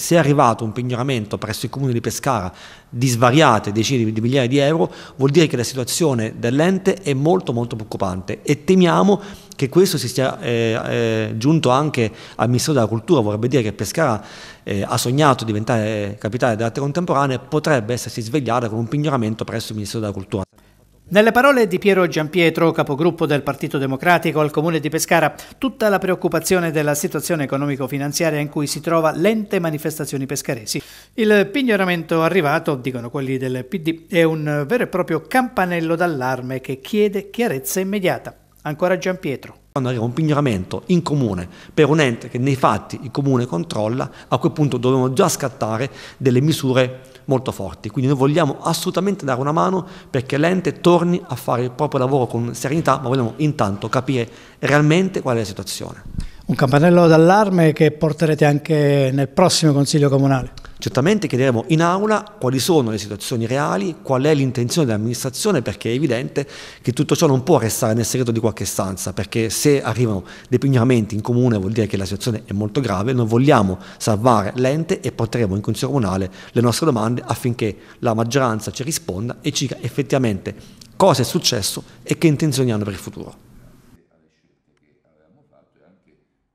se è arrivato un pignoramento presso il comune di Pescara di svariate decine di migliaia di euro, vuol dire che la situazione dell'ente è molto molto preoccupante e temiamo che questo si sia eh, eh, giunto anche al Ministero della Cultura, vorrebbe dire che Pescara eh, ha sognato di diventare capitale dell'arte contemporanea e potrebbe essersi svegliata con un pignoramento presso il Ministero della Cultura. Nelle parole di Piero Giampietro, capogruppo del Partito Democratico al Comune di Pescara, tutta la preoccupazione della situazione economico-finanziaria in cui si trova l'ente manifestazioni pescaresi. Il pignoramento arrivato, dicono quelli del PD, è un vero e proprio campanello d'allarme che chiede chiarezza immediata. Ancora Giampietro. Quando arriva un pignoramento in comune per un ente che nei fatti il comune controlla, a quel punto dovremo già scattare delle misure molto forti. Quindi noi vogliamo assolutamente dare una mano perché l'ente torni a fare il proprio lavoro con serenità, ma vogliamo intanto capire realmente qual è la situazione. Un campanello d'allarme che porterete anche nel prossimo Consiglio Comunale. Certamente chiederemo in aula quali sono le situazioni reali, qual è l'intenzione dell'amministrazione, perché è evidente che tutto ciò non può restare nel segreto di qualche stanza, perché se arrivano dei pignoramenti in comune vuol dire che la situazione è molto grave, non vogliamo salvare l'ente e porteremo in Consiglio Comunale le nostre domande affinché la maggioranza ci risponda e ci dica effettivamente cosa è successo e che intenzioni hanno per il futuro.